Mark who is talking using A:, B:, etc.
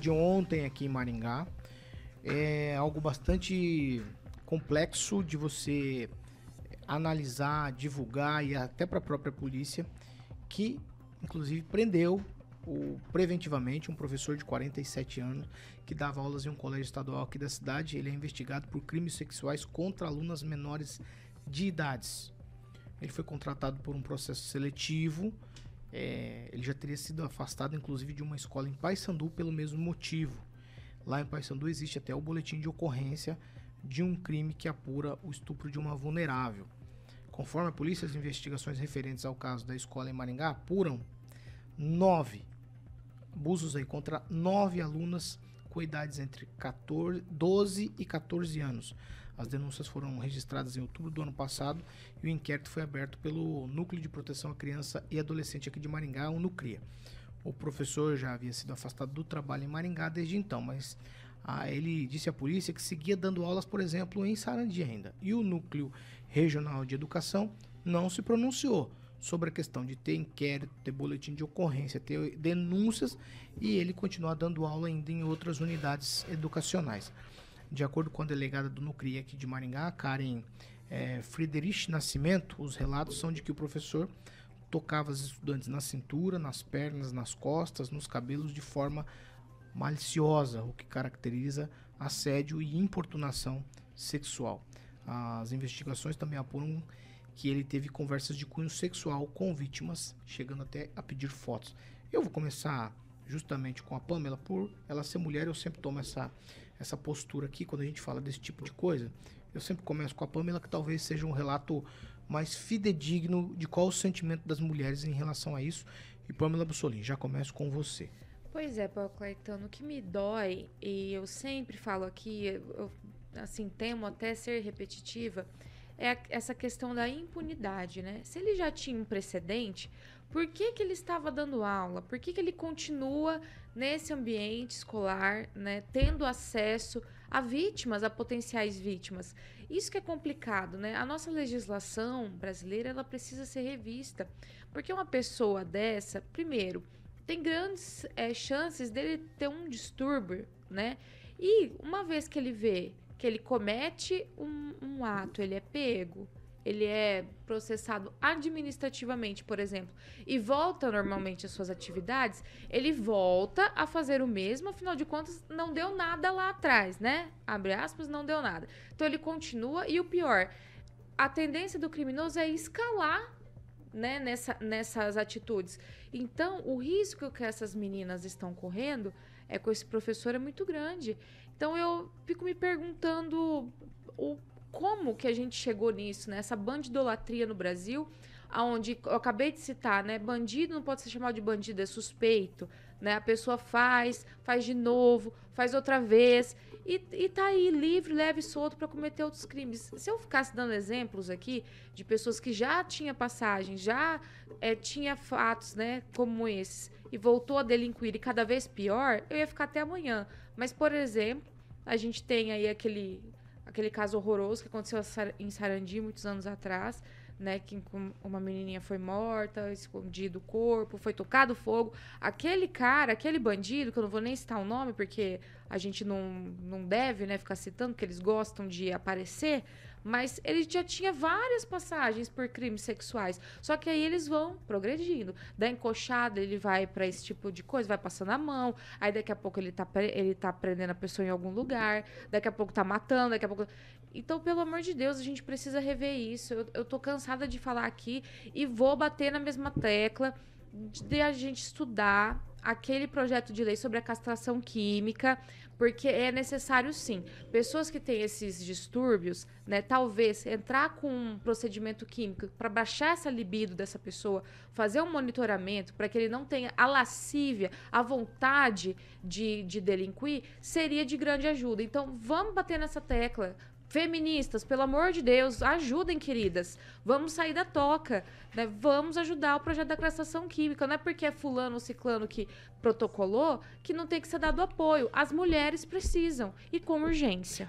A: de ontem aqui em Maringá. É algo bastante complexo de você analisar, divulgar e até para a própria polícia, que inclusive prendeu o, preventivamente um professor de 47 anos que dava aulas em um colégio estadual aqui da cidade. Ele é investigado por crimes sexuais contra alunas menores de idades. Ele foi contratado por um processo seletivo é, ele já teria sido afastado, inclusive, de uma escola em Paysandu pelo mesmo motivo. Lá em Paysandu existe até o boletim de ocorrência de um crime que apura o estupro de uma vulnerável. Conforme a polícia, as investigações referentes ao caso da escola em Maringá apuram nove abusos aí contra nove alunas com idades entre 14, 12 e 14 anos. As denúncias foram registradas em outubro do ano passado e o inquérito foi aberto pelo Núcleo de Proteção à Criança e Adolescente aqui de Maringá, o NUCRIA. O professor já havia sido afastado do trabalho em Maringá desde então, mas ah, ele disse à polícia que seguia dando aulas, por exemplo, em Sarandi ainda. E o Núcleo Regional de Educação não se pronunciou sobre a questão de ter inquérito, ter boletim de ocorrência, ter denúncias e ele continuar dando aula ainda em outras unidades educacionais. De acordo com a delegada do NUCRI aqui de Maringá, Karen é, Friedrich Nascimento, os relatos são de que o professor tocava as estudantes na cintura, nas pernas, nas costas, nos cabelos de forma maliciosa, o que caracteriza assédio e importunação sexual. As investigações também apuram que ele teve conversas de cunho sexual com vítimas, chegando até a pedir fotos. Eu vou começar justamente com a Pamela por ela ser mulher, eu sempre tomo essa essa postura aqui quando a gente fala desse tipo de coisa. Eu sempre começo com a Pamela, que talvez seja um relato mais fidedigno de qual o sentimento das mulheres em relação a isso. E Pamela Bussolini, já começo com você.
B: Pois é, Paulo Claitano o que me dói, e eu sempre falo aqui, eu, assim, temo até ser repetitiva, é essa questão da impunidade, né? Se ele já tinha um precedente, por que, que ele estava dando aula? Por que, que ele continua nesse ambiente escolar, né, tendo acesso a vítimas, a potenciais vítimas? Isso que é complicado, né? A nossa legislação brasileira, ela precisa ser revista, porque uma pessoa dessa, primeiro, tem grandes é, chances dele ter um distúrbio, né? E uma vez que ele vê que ele comete um, um ato, ele é pego, ele é processado administrativamente, por exemplo, e volta normalmente às suas atividades, ele volta a fazer o mesmo, afinal de contas, não deu nada lá atrás, né? Abre aspas, não deu nada. Então ele continua e o pior, a tendência do criminoso é escalar né, nessa, nessas atitudes. Então, o risco que essas meninas estão correndo é, com esse professor é muito grande. Então eu fico me perguntando o, como que a gente chegou nisso, né? Essa bandidolatria no Brasil, aonde eu acabei de citar, né? Bandido não pode ser chamado de bandido, é suspeito, né? A pessoa faz, faz de novo, faz outra vez e, e tá aí livre, leve e solto para cometer outros crimes. Se eu ficasse dando exemplos aqui de pessoas que já tinha passagem, já é, tinha fatos, né, como esses, e voltou a delinquir e cada vez pior, eu ia ficar até amanhã. Mas, por exemplo, a gente tem aí aquele, aquele caso horroroso que aconteceu em Sarandi muitos anos atrás, né, que uma menininha foi morta, escondido o corpo, foi tocado fogo. Aquele cara, aquele bandido, que eu não vou nem citar o nome, porque a gente não, não deve, né, ficar citando, que eles gostam de aparecer, mas ele já tinha várias passagens por crimes sexuais. Só que aí eles vão progredindo. Da encoxada, ele vai para esse tipo de coisa, vai passando a mão. Aí daqui a pouco ele tá, ele tá prendendo a pessoa em algum lugar. Daqui a pouco tá matando, daqui a pouco. Então, pelo amor de Deus, a gente precisa rever isso. Eu, eu tô cansada de falar aqui e vou bater na mesma tecla de a gente estudar aquele projeto de lei sobre a castração química, porque é necessário sim. Pessoas que têm esses distúrbios, né, talvez entrar com um procedimento químico para baixar essa libido dessa pessoa, fazer um monitoramento para que ele não tenha a lascívia, a vontade de, de delinquir, seria de grande ajuda. Então, vamos bater nessa tecla Feministas, pelo amor de Deus, ajudem, queridas. Vamos sair da toca, né? Vamos ajudar o projeto da castração química. Não é porque é fulano ou ciclano que protocolou que não tem que ser dado apoio. As mulheres precisam e com urgência.